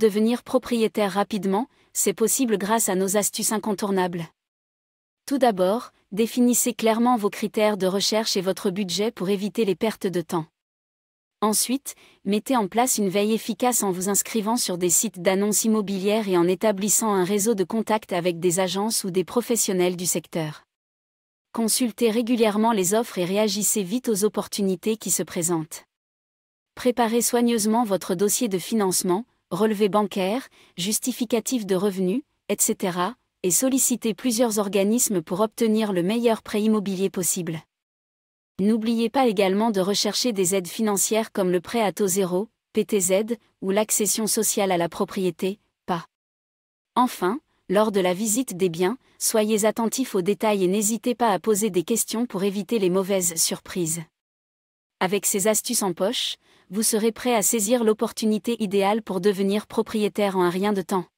Devenir propriétaire rapidement, c'est possible grâce à nos astuces incontournables. Tout d'abord, définissez clairement vos critères de recherche et votre budget pour éviter les pertes de temps. Ensuite, mettez en place une veille efficace en vous inscrivant sur des sites d'annonces immobilières et en établissant un réseau de contacts avec des agences ou des professionnels du secteur. Consultez régulièrement les offres et réagissez vite aux opportunités qui se présentent. Préparez soigneusement votre dossier de financement, Relevé bancaire, justificatif de revenus, etc., et solliciter plusieurs organismes pour obtenir le meilleur prêt immobilier possible. N'oubliez pas également de rechercher des aides financières comme le prêt à taux zéro, PTZ, ou l'accession sociale à la propriété, PA. Enfin, lors de la visite des biens, soyez attentifs aux détails et n'hésitez pas à poser des questions pour éviter les mauvaises surprises. Avec ces astuces en poche, vous serez prêt à saisir l'opportunité idéale pour devenir propriétaire en un rien de temps.